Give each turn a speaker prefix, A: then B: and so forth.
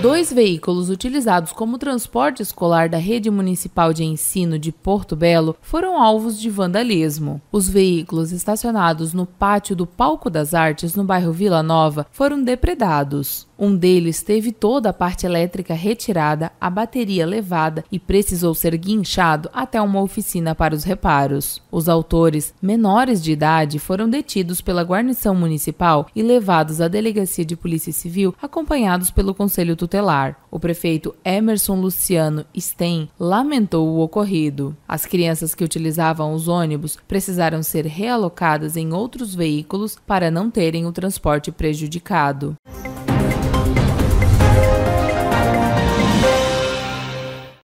A: Dois veículos utilizados como transporte escolar da Rede Municipal de Ensino de Porto Belo foram alvos de vandalismo. Os veículos estacionados no pátio do Palco das Artes, no bairro Vila Nova, foram depredados. Um deles teve toda a parte elétrica retirada, a bateria levada e precisou ser guinchado até uma oficina para os reparos. Os autores, menores de idade, foram detidos pela guarnição municipal e levados à delegacia de polícia civil, acompanhados pelo conselho tutelar. O prefeito Emerson Luciano Stein lamentou o ocorrido. As crianças que utilizavam os ônibus precisaram ser realocadas em outros veículos para não terem o transporte prejudicado.